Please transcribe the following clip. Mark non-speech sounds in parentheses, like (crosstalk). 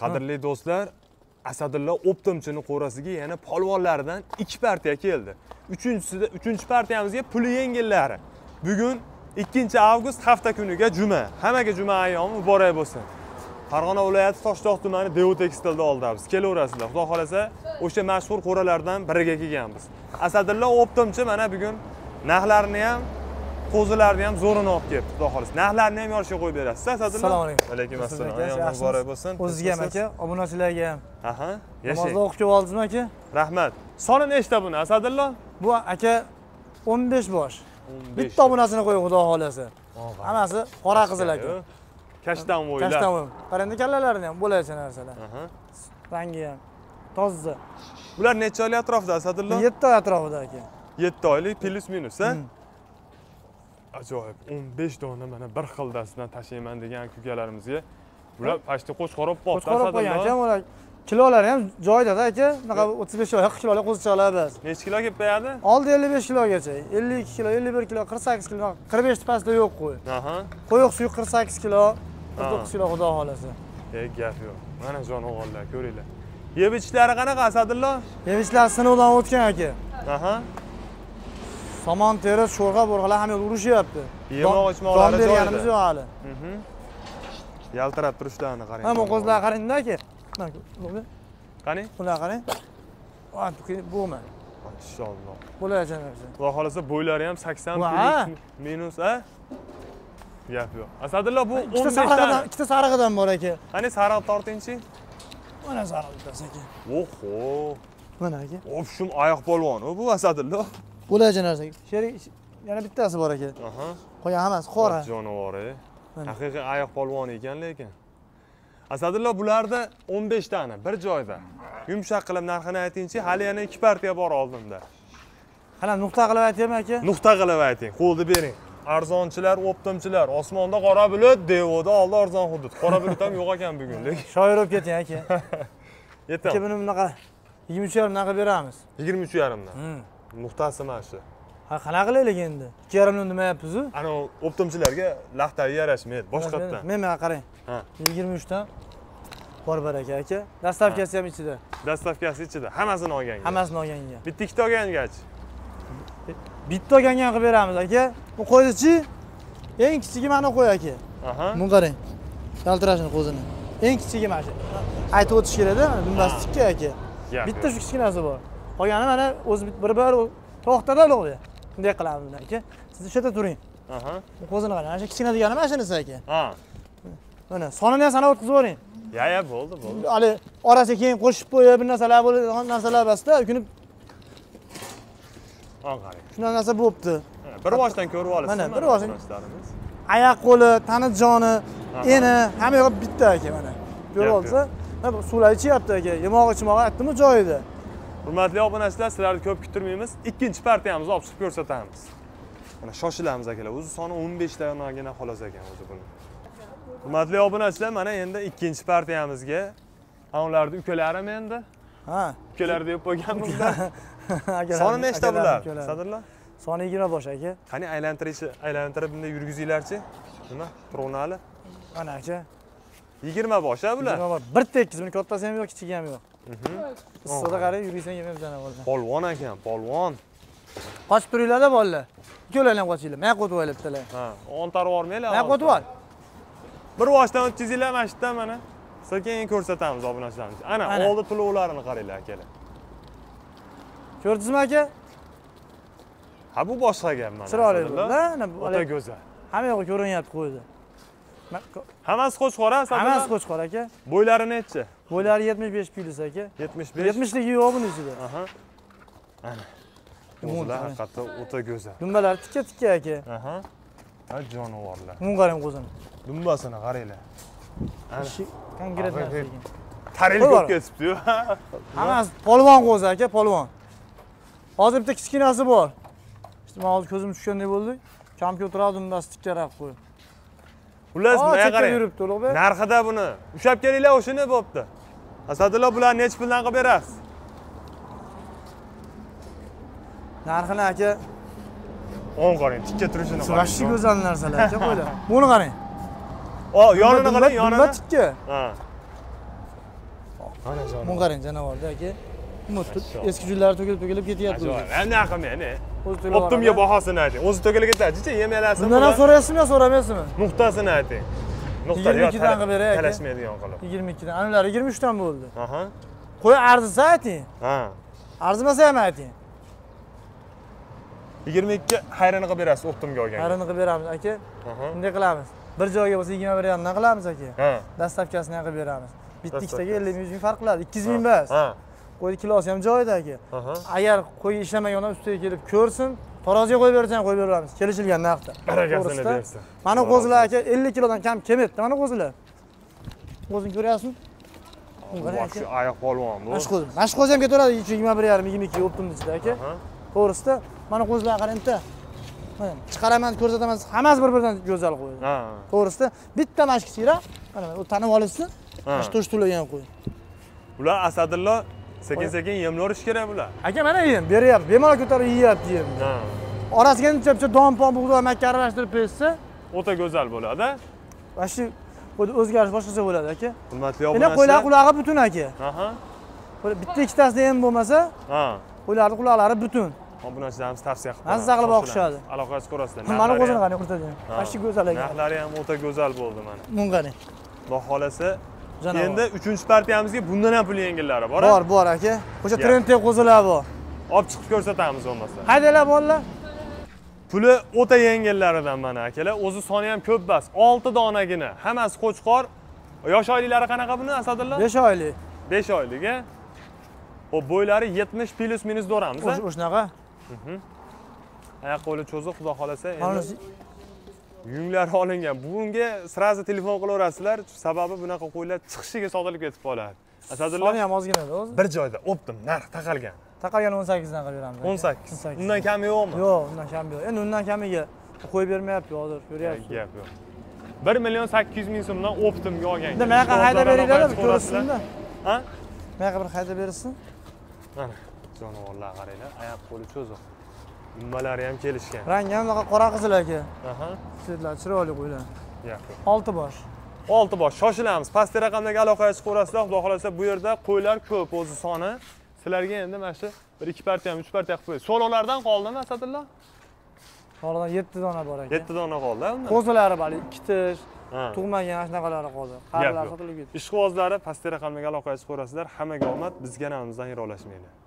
qadrli do'stlar asadulla optimchini qo'rasiga yana polvonlardan ikki partiya keldi uchinchisida uchinchi partiyamizga puli yengillari bugun ikkinchi avgust hafta kuniga juma hammaga juma ayyomi muborak bo'lsin farg'ona viloyati toshdoq tumani deo oldamiz kelaverasizlar xudo xohlasa o'sha mashhur qo'ralardan biriga kelganmiz asadulla optimchi mana bugun narxlarini ham qo'zilarni ham zo'rini olib kelibdi xudo xohlasa narxlarni ham yorishga qo'yib berasiz asadillo assalomu alaykum alaykum assalom ayyom muborak bo'lsin o'zizga ham aka obunachilarga ham aha namozni o'qib kelib oldizmi aka rahmat soni nechta buni asadillo bu aka o'n besh bosh bitta obunasini qo'ying xudo xohlasa hammasi qora qizil aka kashtan vo'ylar kashtan vo'y qarangda kallalarini ham bo'lakcha narsalar rangi ham toza bular necha oylik atrofida asadillo yetti oy atrofida aka yetti oylik plyus minus a ajoyib 15 dona mana bir xildasidan tashlayman degan kukalarimizga bular почти qo'chqorob qo'chqorob qo'chqorib qolgan ekan ular kilolari ham joyidada aka bunaqa 35 qirq kilolik qo'zichoqlar biz nechi kilo kelib oldi 55 kilogacha 52 kilo 51 kilo 48 kilo 45 pastda yo'q qo'y qo'yoq qirq 48 kilo to'qqiz kilo xudo xohlasa e gap yo'q mana jon o'g'illar ko'ringlar yeb ichishlari qanaqa asadillo yeb ichishlari sinovdan o'tgan aka aha somon terib sho'rg'a bo'rg'alar hamma urushyapti yema ochmoqlari joyida berganimiz yo'q hali yaltirab turishlarini qarang mana bu qo'zilarni qarangda aka qani bularni qarang bo'lma inshaalloh bo'ladi xudo xohlasa bo'ylari ham sakson minus a gap yo'q asadillo bu o'n beshta ikkita sarig'idan bor aka qani sariq tortingchi mana sarı bittasi aka oho mana aka obshum oyoq balvanı bu asadillo bo'ladi narsaga sherik yana bittasi bor aka aha qolgan hammasi qora jonivori haqiqiy ayiq polvoni ekan lekin asadillo bularda 15 tani bir joyda yumshoq qilib narxini aytingchi hali yana ikki partiya bor oldimda qanaqa nuqta qilib aytaymi aka nuqta qilib ayting qo'lni bering arzonchilar o'ptimchilar osmonda qora bulut devodi oldi arzon hudud qora bulut ham yo'q ekan bugun lekin (laughs) shoir bo'lib keting aka (laughs) yettami aka buni bunaqa yigirma uch yarimdan qilib beramiz yigirma uch yarimdan hmm. nuqtasi mana shu ha qanaqa qilaylik endi ikki yarim million demayapmizu anavi optomchilarga laxtagi yarashmaydi boshqatdan men mana qarang ha yigirma uchdan bor baraka aka dastavkasi ham ichida dastavkasi ichida hammasini olganga hammasini olganga bitta ikkita olgangachi bitta olganga qilib beramiz aka bu qo'ynichi eng kichigi mana qo'y aka buni qarang yaltirashini qo'zini eng kichigi mana shu aytib o'tish kerakda tikka aka bitta shu kichkinasi bor qolgani mana o'zi bir bir to'xtadal uvi bunday qilamiz bundan aka siz o'sha yerda turing qo'zini qarang ana shu kichkina degani mashinasi shunisi aka ha uni sonini ham sanab o'tkazib yuboring ya ya bo'ldi bo'ldi haligi orasiga keyin qo'shib qo'yib bir narsalar bo'ladigan narsalar emasda ukunib qarang shunaqa narsa bo'libdi bir boshdan ko'rib olasiz mana bir boshdan oyoq qo'li tani joni eni hamma yoq bitta aka mana ko'rib olsa suvlar ichyapti aka yemog'i ichmog'i aytdimu joyida hurmatli obunachilar sizlarni ko'p kuttirmaymiz ikkinchi partiyamizni olib chiqib ko'rsatamiz mana shoshilamiz akalar o'zi soni o'n beshtagina xolos ekan o'zi buni hurmatli obunachilar mana endi ikkinchi partiyamizga ularni ukalarimi endi ha ukalar deb qo'yganmizda (laughs) soni nechta bular sadirlar soni yigirma bosh aka qani aylantirishni aylantirib bunday yurgizinglarchi nima tronali mana aka yigirma bosh a bular yigirma bosh bir tekis buni kattasi ham yo'q kichigi ham yo'q issiqda qarang yuringsan yig'ib janovorlar polvon aka, polvon qochib turinglarda bolalar ikkovlaring ham qochinglar Men qo'tib olay bittalar ha o'ntarib yubormanglar Men qo'tib ol bir boshdan o'tkazinglar mana shu yerdan mana sekin ko'rsatamiz obunachilarimiz ana oldi to'lovlarini qaranglar akalar ko'rdingizmi aka ha bu boshqa gap mana chiroyli mana o'ta go'zal hamma yoqi ko'rinyapti qo'yda hammasi qo'chqor a hammasi qo'chqor aka bo'ylari nechchi? Bolar 75 plyus aka. 75. 70ligi yo'q buning ichida. Aha. Ana. O'zlar haqiqatda o'ta go'zal. Dumbalar tikka-tikka aka. Aha. Ha jonivorlar. Bunga qarang qo'zini. Dumbasini qaranglar. Ana. Konkretna lekin. Tarelib bo'lib ketibdi-yu. Hammasi (laughs) polvon qo'zi aka, polvon. Hozir bitta kichkinasi bor. İşte man hozir ko'zim tushgandek bo'ldi. Kompyuter dumbasi tikkaroq qo'yib. xullas bunga qarang yuribdi ulug'bek narxida buni ushlab kelinglar o'shini bo'pti Asadullo, bularni nech puldan qilib berasiz narxini aka o'ng qarang tikka turishini qarang вообще go'zal narsalar aka qo'ylar (laughs) buni qarang o yonini qarang yonini Nima tikka ha ana buni qarang janavorda aka eski jullari to'kilib to'kilib ketyapti bunaqa qilmang optimga bahosini ayting o'zi to'gilib ketadichi yem yalasini bundan ham so'rayapsizmi yo so'ramaysizmi nuqtasini ayting nuqta yigirma ikkidan qilib beray talashmaydigan qilib yigirma ikkidan anavlari yigirma uchdan bo'ldi aha qo'y arzisa ayting ha arzimasa ham ayting yigirma ikki hayrini qilib berasiz optimga olgan hayrini qilib beramiz aka bunday qilamiz bir joyga bo'lsa yigirma bir yarimdan qilamiz aka dastlabkasini ham qilib beramiz bitta ikkitaga ellik ming yuz ming farq qiladi ikki yuz ming emas qo'yni kilosi ham joyidagi agar qo'y ishlamagan odam ustiga kelib ko'rsin taroziga qo'yib bersang qo'yib beramiz kelishilgan narxda barakasini deyapsan mana qo'zilar aka ellik kilodan kam kelmayapti mana qo'zilar qo'zini ko'ryapsizmi shu oyoq polvon bu mana shu qo'zi mana shu qo'zi ham ketaveradi yigirma bir yarim yigirma ikki optimni ichida aka to'g'risida mana qo'zilarga qarang bitta mana chiqaraman ko'rsataman hammasi bir biridan go'zal qo'y to'g'risida bitta mana shu kichikroq mana tanib olasizmi mana shu to'sh to'lagan qo'y bular asadillo sekin sekin yemni olish kerak bular aka mana yem beryapti bemalol ko'tarib yeyapti yemni orasiga picha don pon bug'doy makka aralashtirib berishsa o'ta go'zal bo'ladi mana xuddi o'zgarish boshqacha bo'ladi aka hurmatli obunachilari qo'ylar qulog'i butun aka aha bitta ikkitasida em bo'lmasa ha qo'ylarni quloqlari butun obunachilarimiz tavsiya qilib mazza qilib oqishadi aloqasi ko'rasizlar mana qo'zini qani qurtadi mana shu go'zal ekan narxlari ham o'ta go'zal bo'ldi mana bunga qarang xudo xohlasa Endi 3-chi partiyamizga bundan ham pul yengillari bor bor bor aka o'sha trendga qo'zilar bor olib chiqib ko'rsatamiz bo'lmasa haydanglar bolalar puli o'ta yengillaridan mana akalar o'zi soni ham ko'p emas 6 donagina hammasi qo'chqor yosh oyliklari qanaqa buni Asadullar? besh oylik 5 oylik a ho'p bo'ylari 70 plyus minus doramiz Mhm. anaqa qo'li cho'ziq xudo xohlasa endi Yunglar olingan bunga сразу telefon qilaverasizlar sababi bunaqa qo'ylar chiqishiga sotilib ketib qoladi asadulla ham ozginada o'zi bir joyda optim narx taqalgan taqalgan o'n sakkizdan qilib beramiz o'n sakkiz undan kami yo'qmi yo'q undan kami yo'q endi undan kamiga qo'yib bermayapti hozir ko'ryapsiz gap yo'q bir million sakkiz yuz ming so'mdan optimga olgan endi bunaqa haydab beringlar bir ko'rsinda a bunaqa bir haydab bersin mana jonivorlar qaranglar oyoq qo'li cho'zi nimalari ham kelishgan rangi ham bunaqa qora qizil aka aha chetlar chiroyli qo'ylar yaxshi olti bosh olti bosh shoshilamiz pastki raqamdagi aloqaga chiqib ko'rasizlar xudo xohlasa bu yerda qo'ylar ko'p o'zi soni sizlarga endi mana shu bir ikki ham uch partiya qilib qo'ydik so'lovlardan qoldimi asadillo oradan yetti dona bor ekan yetti dona qoldi qo'zilari bor tish tug'magan ana shunaqalari qoldi qarilar sotilib ketdi ishqibozlari pastki raqamdagi aloqaga chiqib ko'rasizlar hammaga omad bizga namimizdan yira